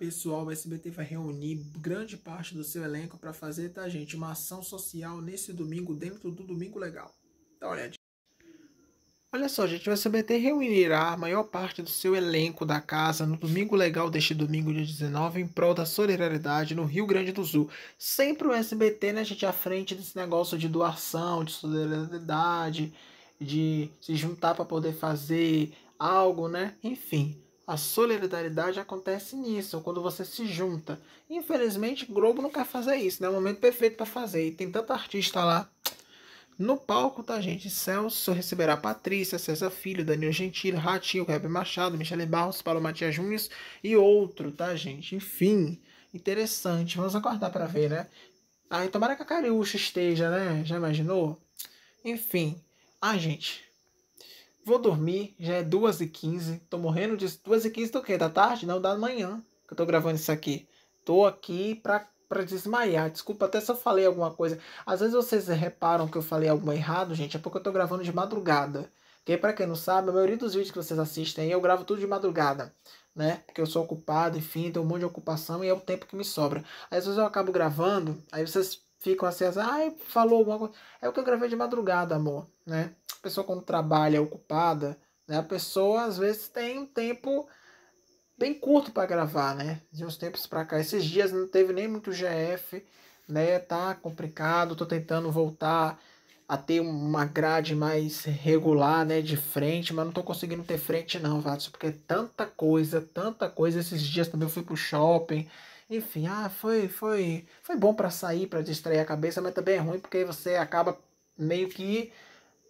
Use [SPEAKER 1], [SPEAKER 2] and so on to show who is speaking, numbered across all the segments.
[SPEAKER 1] pessoal, o SBT vai reunir grande parte do seu elenco para fazer, tá, gente, uma ação social nesse domingo, dentro do Domingo Legal. Dá uma olhadinha. Olha só, gente, o SBT reunirá a maior parte do seu elenco da casa no Domingo Legal deste domingo, dia 19, em prol da solidariedade no Rio Grande do Sul. Sempre o SBT, né, gente, à frente desse negócio de doação, de solidariedade, de se juntar para poder fazer algo, né? Enfim, a solidariedade acontece nisso, quando você se junta. Infelizmente, Globo não quer fazer isso, né? É o momento perfeito para fazer. E tem tanto artista lá. No palco, tá, gente? Celso receberá Patrícia, César Filho, Danilo Gentili, Ratinho, Kleber Machado, Michele Barros, Paulo Matias Júnior e outro, tá, gente? Enfim, interessante. Vamos aguardar para ver, né? Aí, tomara que a Cariúcha esteja, né? Já imaginou? Enfim. Ah, gente, Vou dormir, já é 2h15. Tô morrendo de 2h15 do quê? Da tarde? Não, da manhã que eu tô gravando isso aqui. Tô aqui pra, pra desmaiar. Desculpa até se eu falei alguma coisa. Às vezes vocês reparam que eu falei algo errado, gente. É porque eu tô gravando de madrugada. Porque pra quem não sabe, a maioria dos vídeos que vocês assistem aí, eu gravo tudo de madrugada. Né? Porque eu sou ocupado, enfim, tenho um monte de ocupação e é o tempo que me sobra. às vezes eu acabo gravando, aí vocês ficam assim, assim ai, falou alguma coisa. É o que eu gravei de madrugada, amor, né? A pessoa quando trabalha é ocupada, né? A pessoa às vezes tem um tempo bem curto para gravar, né? De uns tempos para cá. Esses dias não teve nem muito GF, né? Tá complicado, tô tentando voltar a ter uma grade mais regular, né, de frente, mas não tô conseguindo ter frente não, Vatos, porque é tanta coisa, tanta coisa, esses dias também eu fui pro shopping, enfim, ah, foi, foi, foi bom para sair, para distrair a cabeça, mas também é ruim porque você acaba meio que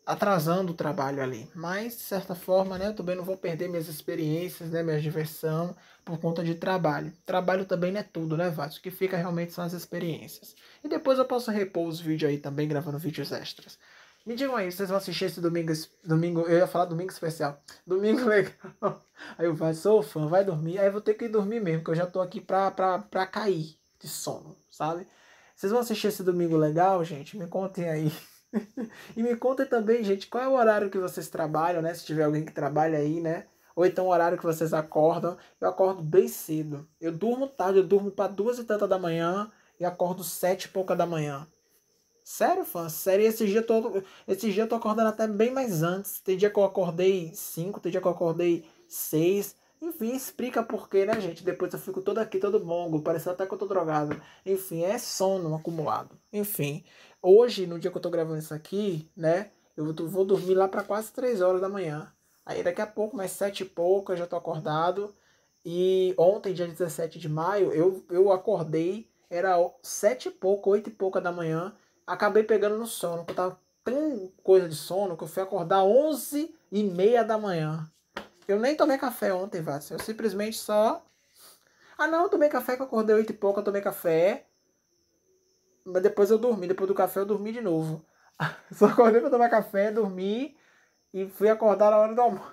[SPEAKER 1] atrasando o trabalho ali. Mas, de certa forma, né, eu também não vou perder minhas experiências, né, minha diversão por conta de trabalho. Trabalho também não é tudo, né, Vato? O que fica realmente são as experiências. E depois eu posso repor os vídeos aí também, gravando vídeos extras. Me digam aí, vocês vão assistir esse domingo, domingo, eu ia falar domingo especial. Domingo legal. Aí eu vai, sou fã, vai dormir. Aí eu vou ter que dormir mesmo, que eu já tô aqui pra, pra, pra cair de sono, sabe? Vocês vão assistir esse domingo legal, gente? Me contem aí. e me contem também, gente, qual é o horário que vocês trabalham, né? Se tiver alguém que trabalha aí, né? Ou então o horário que vocês acordam. Eu acordo bem cedo. Eu durmo tarde, eu durmo para duas e tantas da manhã e acordo sete e pouca da manhã. Sério, fã, sério, esse dia, eu tô, esse dia eu tô acordando até bem mais antes. Tem dia que eu acordei 5, tem dia que eu acordei 6. Enfim, explica porquê, né, gente? Depois eu fico todo aqui, todo mongo, parecendo até que eu tô drogado. Enfim, é sono acumulado. Enfim, hoje, no dia que eu tô gravando isso aqui, né, eu vou dormir lá para quase 3 horas da manhã. Aí daqui a pouco, mais 7 e pouco, eu já tô acordado. E ontem, dia 17 de maio, eu, eu acordei, era sete e pouco, oito e pouca da manhã, acabei pegando no sono, porque eu tava tão coisa de sono que eu fui acordar 11 e meia da manhã. Eu nem tomei café ontem, Vasco. Eu simplesmente só. Ah, não, eu tomei café que eu acordei 8 e pouco, eu tomei café. Mas depois eu dormi. Depois do café eu dormi de novo. Só acordei pra tomar café, dormi e fui acordar na hora do almoço.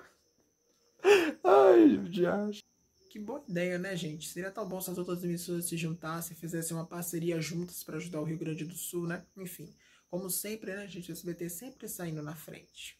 [SPEAKER 1] Ai, diacho. Que boa ideia, né, gente? Seria tão bom se as outras emissoras se juntassem, fizessem uma parceria juntas para ajudar o Rio Grande do Sul, né? Enfim, como sempre, né, gente? O SBT sempre saindo na frente.